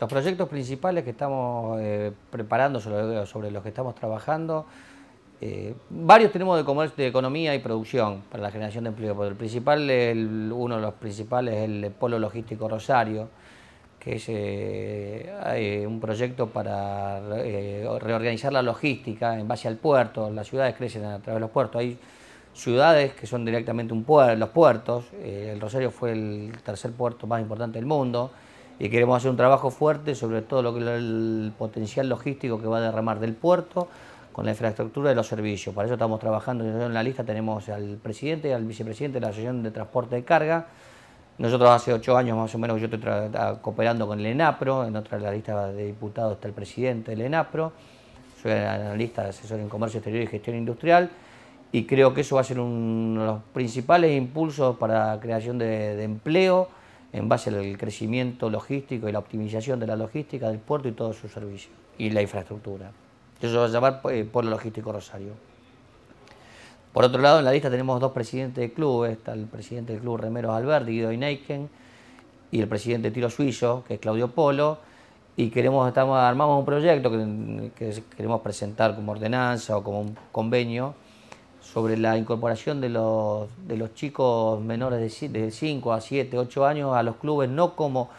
Los proyectos principales que estamos eh, preparando, sobre, los que estamos trabajando, eh, varios tenemos de, economía y producción para la generación de empleo, por el principal, uno de los principales es el Polo Logístico Rosario, que es eh, un proyecto para reorganizar la logística en base al puerto, las ciudades crecen a través de los puertos, hay ciudades que son directamente un los puertos, el Rosario fue el tercer puerto más importante del mundo, y queremos hacer un trabajo fuerte sobre todo lo que el potencial logístico que va a derramar del puerto con la infraestructura de los servicios. Para eso estamos trabajando. en la lista tenemos al presidente y al vicepresidente de la Asociación de Transporte de Carga. Nosotros hace ocho años más o menos yo estoy cooperando con el ENAPRO. En otra de la lista de diputados está el presidente del ENAPRO. Soy analista asesor en comercio exterior y gestión industrial. Y creo que eso va a ser uno de los principales impulsos para la creación de empleo en base al crecimiento logístico y la optimización de la logística del puerto y todos sus servicios y la infraestructura. Eso se va a llamar eh, Logístico Rosario. Por otro lado, en la lista tenemos dos presidentes de club, está el presidente del club Remero Alberti, Guido Ineiken, y el presidente de Tiro Suizo, que es Claudio Polo, y queremos estamos, armamos un proyecto que, que queremos presentar como ordenanza o como un convenio sobre la incorporación de los, de los chicos menores de, de 5 a 7, 8 años a los clubes, no como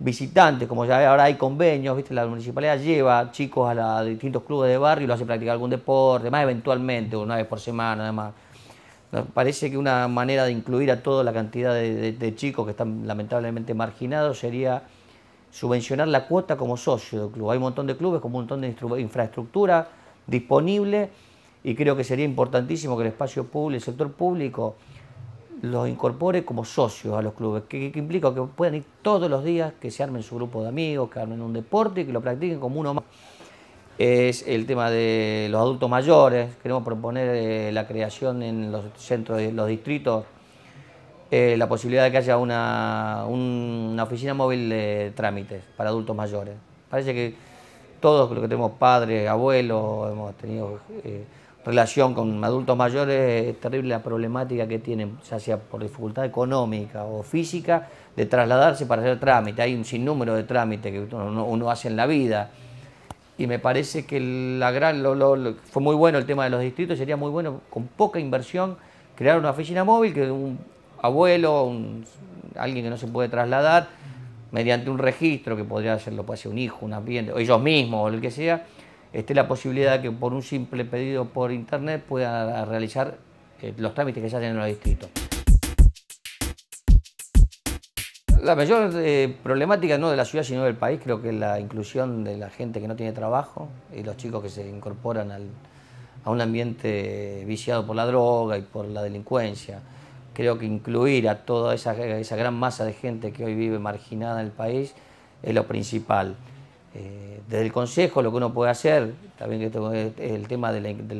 visitantes, como ya ahora hay convenios, ¿viste? la municipalidad lleva chicos a, distintos clubes de barrio y lo hace practicar algún deporte, más eventualmente, una vez por semana, además. parece que una manera de incluir a toda la cantidad de, de, chicos que están lamentablemente marginados sería subvencionar la cuota como socio del club. Hay un montón de clubes con un montón de infraestructura disponible y creo que sería importantísimo que el espacio público, el sector público, los incorpore como socios a los clubes, que, implica que puedan ir todos los días, que se armen su grupo de amigos, que armen un deporte y que lo practiquen como uno más. Es el tema de los adultos mayores, queremos proponer eh, la creación en los centros de los distritos, eh, la posibilidad de que haya una, una oficina móvil de trámites para adultos mayores. Parece que todos los que tenemos padres, abuelos, hemos tenido eh, relación con adultos mayores, es terrible la problemática que tienen, ya sea por dificultad económica o física, de trasladarse para hacer trámite. Hay un sinnúmero de trámites que uno, hace en la vida. Y me parece que la gran, fue muy bueno el tema de los distritos, sería muy bueno con poca inversión crear una oficina móvil que un abuelo, alguien que no se puede trasladar, mediante un registro, que podría hacerlo puede ser un hijo, una o ellos mismos, o el que sea, esté la posibilidad de que por un simple pedido por internet pueda realizar eh, los trámites que se hacen en los distritos. La mayor eh, problemática no de la ciudad sino del país creo que es la inclusión de la gente que no tiene trabajo y los chicos que se incorporan al, a un ambiente viciado por la droga y por la delincuencia creo que incluir a toda esa, esa, gran masa de gente que hoy vive marginada en el país es lo principal. Eh, desde el Consejo lo que uno puede hacer, también eh, el tema de la, de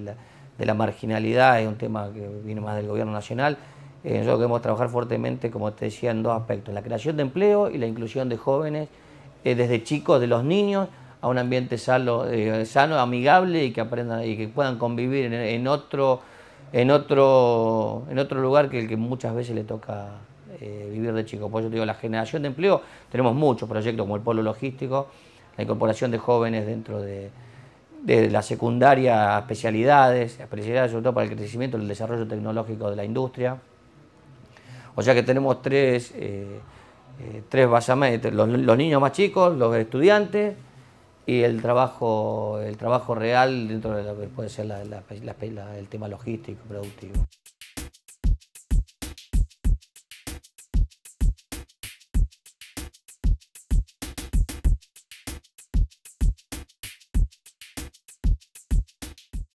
la, de la, marginalidad es un tema que viene más del Gobierno Nacional, eh, nosotros queremos trabajar fuertemente, como te decía, en dos aspectos, la creación de empleo y la inclusión de jóvenes, desde chicos, de los niños, a un ambiente sano, sano amigable y que aprendan y que puedan convivir en otro en otro, lugar que el que muchas veces le toca eh, vivir de chico. Por eso digo, la generación de empleo, tenemos muchos proyectos como el polo logístico, la incorporación de jóvenes dentro de, de la secundaria, especialidades, especialidades sobre todo para el crecimiento y el desarrollo tecnológico de la industria. O sea que tenemos tres, eh, eh, basamentos, los, niños más chicos, los estudiantes y el trabajo, el trabajo real dentro de lo que puede ser la, el tema logístico, productivo.